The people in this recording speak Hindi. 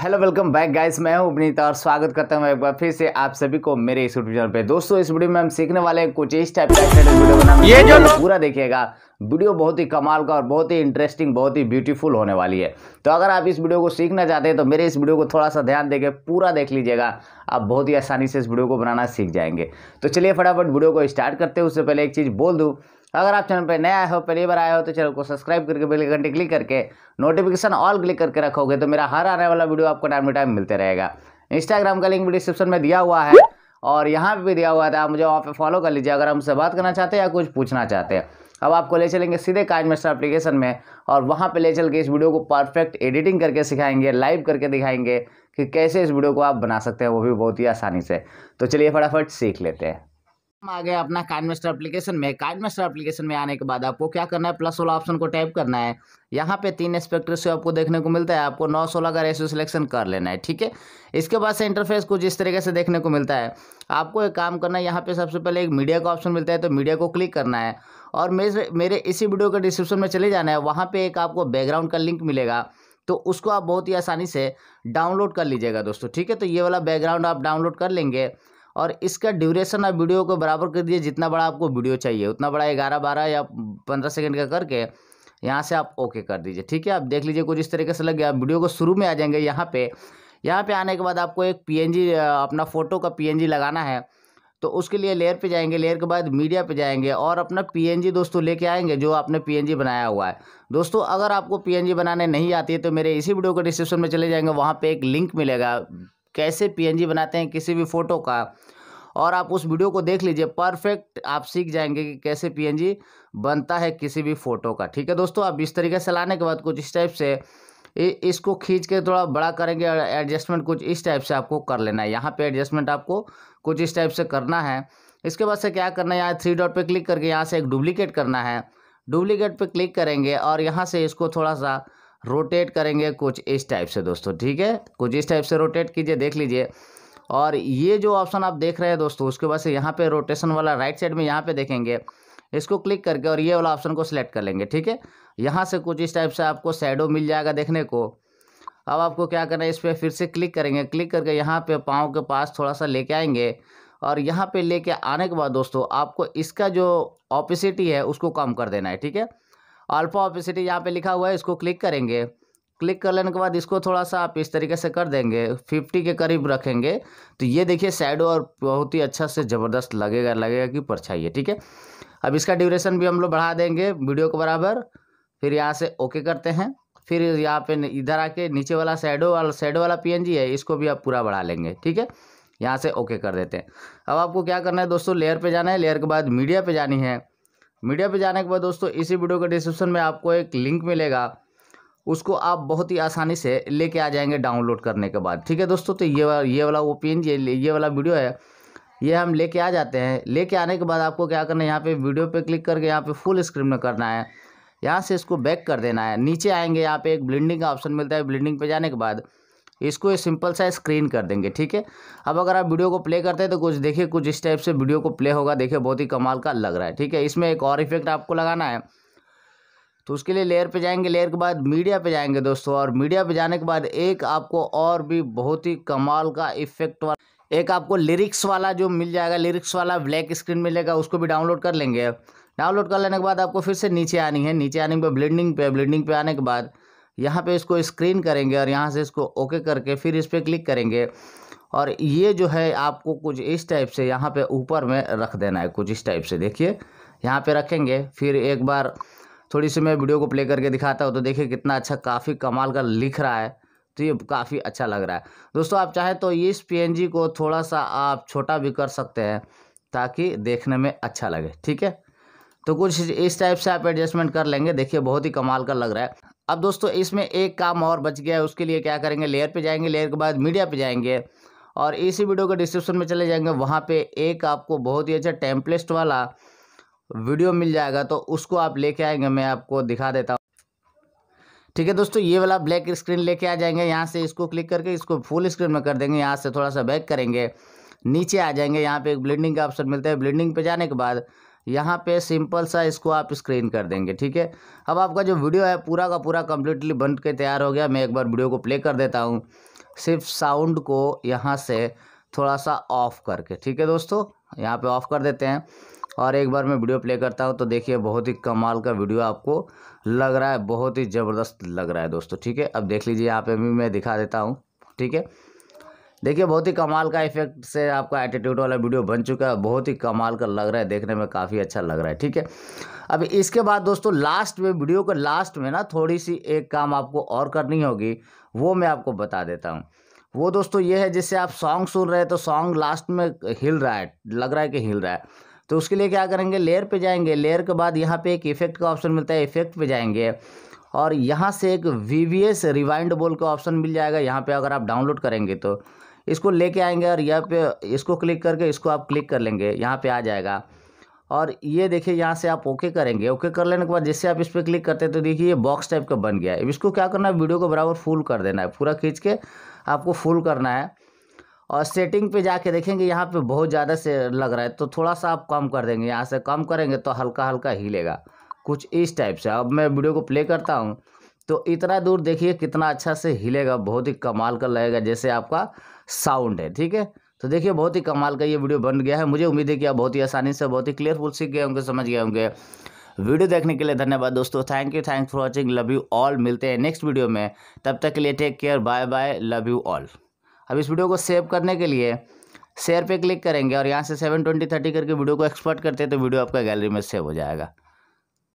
हेलो वेलकम बैक गाइस मैं हूं उपनीत और स्वागत करता हूं एक बार फिर से आप सभी को मेरे इस यूट्यूब चैनल पे दोस्तों इस वीडियो में हम सीखने वाले हैं कुछ इस टाइप का वीडियो बनाना ये जो पूरा देखिएगा वीडियो बहुत ही कमाल का और बहुत ही इंटरेस्टिंग बहुत ही ब्यूटीफुल होने वाली है तो अगर आप इस वीडियो को सीखना चाहते हैं तो मेरे इस वीडियो को थोड़ा सा ध्यान देकर पूरा देख लीजिएगा आप बहुत ही आसानी से इस वीडियो को बनाना सीख जाएंगे तो चलिए फटाफट वीडियो को स्टार्ट करते हैं उससे पहले एक चीज़ बोल दूँ अगर आप चैनल पर नया आए हो पहली बार आए हो तो चैनल को सब्सक्राइब करके बेल घंटे क्लिक करके नोटिफिकेशन ऑल क्लिक करके रखोगे तो मेरा हर आने वाला वीडियो आपको टाइम टू टाइम मिलते रहेगा इंस्टाग्राम का लिंक डिस्क्रिप्शन में दिया हुआ है और यहाँ पर भी दिया हुआ था तो आप मुझे वहाँ पर फॉलो कर लीजिए अगर हमसे बात करना चाहते हैं या कुछ पूछना चाहते हैं अब आपको ले चलेंगे सीधे काज मास्टर एप्लीकेशन में और वहाँ पे ले चल के इस वीडियो को परफेक्ट एडिटिंग करके सिखाएंगे लाइव करके दिखाएंगे कि कैसे इस वीडियो को आप बना सकते हैं वो भी बहुत ही आसानी से तो चलिए फटाफट सीख लेते हैं आ गया अपना काइन एप्लीकेशन में काइन एप्लीकेशन में आने के बाद आपको क्या करना है प्लस वाला ऑप्शन को टाइप करना है यहाँ पे तीन इंस्पेक्टर से आपको देखने को मिलता है आपको नौ सोलह का रेशियो सिलेक्शन कर लेना है ठीक है इसके बाद से इंटरफेस कुछ इस तरीके से देखने को मिलता है आपको एक काम करना है यहाँ पे सबसे पहले एक मीडिया का ऑप्शन मिलता है तो मीडिया को क्लिक करना है और मेरे इसी वीडियो के डिस्क्रिप्शन में चले जाना है वहाँ पर एक आपको बैकग्राउंड का लिंक मिलेगा तो उसको आप बहुत ही आसानी से डाउनलोड कर लीजिएगा दोस्तों ठीक है तो ये वाला बैकग्राउंड आप डाउनलोड कर लेंगे और इसका ड्यूरेशन आप वीडियो को बराबर कर दीजिए जितना बड़ा आपको वीडियो चाहिए उतना बड़ा ग्यारह बारह या पंद्रह सेकेंड का करके यहाँ से आप ओके कर दीजिए ठीक है आप देख लीजिए कुछ इस तरीके से लग गया वीडियो को शुरू में आ जाएंगे यहाँ पे यहाँ पे आने के बाद आपको एक पी अपना फ़ोटो का पी लगाना है तो उसके लिए लेयर पे जाएंगे लेयर के बाद मीडिया पे जाएंगे और अपना पीएनजी दोस्तों लेके आएंगे जो आपने पीएनजी बनाया हुआ है दोस्तों अगर आपको पीएनजी बनाने नहीं आती है तो मेरे इसी वीडियो के डिस्क्रिप्शन में चले जाएंगे वहाँ पे एक लिंक मिलेगा कैसे पीएनजी बनाते हैं किसी भी फ़ोटो का और आप उस वीडियो को देख लीजिए परफेक्ट आप सीख जाएंगे कि कैसे पीएनजी बनता है किसी भी फ़ोटो का ठीक है दोस्तों आप इस तरीके से लाने के बाद कुछ इस टाइप से इसको खींच के थोड़ा बड़ा करेंगे और एडजस्टमेंट कुछ इस टाइप से आपको कर लेना है यहाँ पे एडजस्टमेंट आपको कुछ इस टाइप से करना है इसके बाद से क्या करना है यहाँ थ्री डॉट पे क्लिक करके यहाँ से एक डुप्लीकेट करना है डुप्लीकेट पे क्लिक करेंगे और यहाँ से इसको थोड़ा सा रोटेट करेंगे कुछ इस टाइप से दोस्तों ठीक है कुछ इस टाइप से रोटेट कीजिए देख लीजिए और ये जो ऑप्शन आप देख रहे हैं दोस्तों उसके बाद से यहाँ पे रोटेशन वाला राइट साइड में यहाँ पे देखेंगे इसको क्लिक करके और ये वाला ऑप्शन को सिलेक्ट कर लेंगे ठीक है यहाँ से कुछ इस टाइप से आपको शेडो मिल जाएगा देखने को अब आपको क्या करना है इस पर फिर से क्लिक करेंगे क्लिक करके यहाँ पर पाँव के पास थोड़ा सा लेके आएंगे और यहाँ पर लेके आने के बाद दोस्तों आपको इसका जो ऑपिसिटी है उसको कम कर देना है ठीक है अल्फा ऑपिसिटी यहाँ पे लिखा हुआ है इसको क्लिक करेंगे क्लिक कर लेने के बाद इसको थोड़ा सा आप इस तरीके से कर देंगे फिफ्टी के करीब रखेंगे तो ये देखिए साइडो और बहुत ही अच्छा से ज़बरदस्त लगेगा लगेगा कि परछाई है ठीक है अब इसका ड्यूरेशन भी हम लोग बढ़ा देंगे वीडियो के बराबर फिर यहाँ से ओके करते हैं फिर यहाँ पे इधर आके नीचे वाला साइडो वाला साइडो वाला पीएनजी है इसको भी आप पूरा बढ़ा लेंगे ठीक है यहाँ से ओके कर देते हैं अब आपको क्या करना है दोस्तों लेयर पे जाना है लेयर के बाद मीडिया पे जानी है मीडिया पे जाने के बाद दोस्तों इसी वीडियो के डिस्क्रिप्शन में आपको एक लिंक मिलेगा उसको आप बहुत ही आसानी से लेके आ जाएंगे डाउनलोड करने के बाद ठीक है दोस्तों तो ये वाला ये वाला वो पेन ये ये वाला वीडियो है ये हम लेके आ जाते हैं लेके आने के बाद आपको क्या करना है यहाँ पे वीडियो पे क्लिक करके यहाँ पे फुल स्क्रीन में करना है यहाँ से इसको बैक कर देना है नीचे आएंगे यहाँ पे एक ब्लेंडिंग का ऑप्शन मिलता है ब्लेंडिंग पे जाने के बाद इसको सिंपल सा स्क्रीन कर देंगे ठीक है अब अगर आप वीडियो को प्ले करते हैं तो कुछ देखिए कुछ इस टाइप से वीडियो को प्ले होगा देखिए बहुत ही कमाल का लग रहा है ठीक है इसमें एक और इफेक्ट आपको लगाना है तो उसके लिए लेयर पे जाएंगे लेयर के बाद मीडिया पे जाएंगे दोस्तों और मीडिया पे जाने के बाद एक आपको और भी बहुत ही कमाल का इफेक्ट वाला एक आपको लिरिक्स वाला जो मिल जाएगा लिरिक्स वाला ब्लैक स्क्रीन मिलेगा उसको भी डाउनलोड कर लेंगे डाउनलोड कर लेने के बाद आपको फिर से नीचे आनी है नीचे आने के बाद ब्लेंडिंग पे ब्लेंडिंग पे आने के बाद यहाँ पे इसको स्क्रीन करेंगे और यहाँ से इसको ओके करके फिर इस पर क्लिक करेंगे और ये जो है आपको कुछ इस टाइप से यहाँ पे ऊपर में रख देना है कुछ इस टाइप से देखिए यहाँ पे रखेंगे फिर एक बार थोड़ी सी मैं वीडियो को प्ले करके दिखाता हूँ तो देखिए कितना अच्छा काफ़ी कमाल का लिख रहा है तो ये काफ़ी अच्छा लग रहा है दोस्तों आप चाहें तो इस पी को थोड़ा सा आप छोटा भी कर सकते हैं ताकि देखने में अच्छा लगे ठीक है तो कुछ इस टाइप से आप एडजस्टमेंट कर लेंगे देखिए बहुत ही कमाल का लग रहा है अब दोस्तों इसमें एक काम और बच गया है उसके लिए क्या करेंगे लेयर पे जाएंगे लेयर के बाद मीडिया पे जाएंगे और इसी वीडियो के डिस्क्रिप्शन में चले जाएंगे वहाँ पे एक आपको बहुत ही अच्छा टेम्पलेस्ट वाला वीडियो मिल जाएगा तो उसको आप लेके आएंगे मैं आपको दिखा देता हूँ ठीक है दोस्तों ये वाला ब्लैक स्क्रीन लेके आ जाएंगे यहाँ से इसको क्लिक करके इसको फुल स्क्रीन में कर देंगे यहाँ से थोड़ा सा बैक करेंगे नीचे आ जाएंगे यहाँ पे एक ब्लेंडिंग का ऑप्शन मिलता है ब्लेंडिंग पे जाने के बाद यहाँ पे सिंपल सा इसको आप स्क्रीन कर देंगे ठीक है अब आपका जो वीडियो है पूरा का पूरा कम्प्लीटली बन के तैयार हो गया मैं एक बार वीडियो को प्ले कर देता हूँ सिर्फ साउंड को यहाँ से थोड़ा सा ऑफ़ करके ठीक है दोस्तों यहाँ पे ऑफ़ कर देते हैं और एक बार मैं वीडियो प्ले करता हूँ तो देखिए बहुत ही कमाल का वीडियो आपको लग रहा है बहुत ही ज़बरदस्त लग रहा है दोस्तों ठीक है अब देख लीजिए यहाँ पे भी मैं दिखा देता हूँ ठीक है देखिए बहुत ही कमाल का इफेक्ट से आपका एटीट्यूड वाला वीडियो बन चुका है बहुत ही कमाल का लग रहा है देखने में काफ़ी अच्छा लग रहा है ठीक है अब इसके बाद दोस्तों लास्ट में वीडियो के लास्ट में ना थोड़ी सी एक काम आपको और करनी होगी वो मैं आपको बता देता हूँ वो दोस्तों ये है जिससे आप सॉन्ग सुन रहे हैं तो सॉन्ग लास्ट में हिल रहा है लग रहा है कि हिल रहा है तो उसके लिए क्या करेंगे लेयर पे जाएंगे लेयर के बाद यहाँ पे एक इफेक्ट का ऑप्शन मिलता है इफेक्ट पे जाएंगे और यहाँ से एक वी वी एस रिवाइंड बोल का ऑप्शन मिल जाएगा यहाँ पे अगर आप डाउनलोड करेंगे तो इसको लेके आएंगे और यहाँ पे इसको क्लिक करके इसको आप क्लिक कर लेंगे यहाँ पे आ जाएगा और ये देखिए यहाँ से आप ओके करेंगे ओके कर लेने के बाद जैसे आप इस पर क्लिक करते हैं तो देखिए ये बॉक्स टाइप का बन गया है इसको क्या करना है वीडियो को बराबर फुल कर देना है पूरा खींच के आपको फुल करना है और सेटिंग पे जाके देखेंगे यहाँ पे बहुत ज़्यादा से लग रहा है तो थोड़ा सा आप कम कर देंगे यहाँ से कम करेंगे तो हल्का हल्का हिलेगा कुछ इस टाइप से अब मैं वीडियो को प्ले करता हूँ तो इतना दूर देखिए कितना अच्छा से हिलेगा बहुत ही कमाल का लगेगा जैसे आपका साउंड है ठीक है तो देखिए बहुत ही कमाल का ये वीडियो बन गया है मुझे उम्मीद है कि आप बहुत ही आसानी से बहुत ही क्लियरफुल सीख गए होंगे समझ गए होंगे वीडियो देखने के लिए धन्यवाद दोस्तों thank you thank for watching love you all मिलते हैं नेक्स्ट वीडियो में तब तक के लिए take care bye bye love you all अब इस वीडियो को सेव करने के लिए शेयर पे क्लिक करेंगे और यहाँ से सेवन ट्वेंटी थर्टी करके वीडियो को एक्सपर्ट करते हैं तो वीडियो आपका गैलरी में सेव हो जाएगा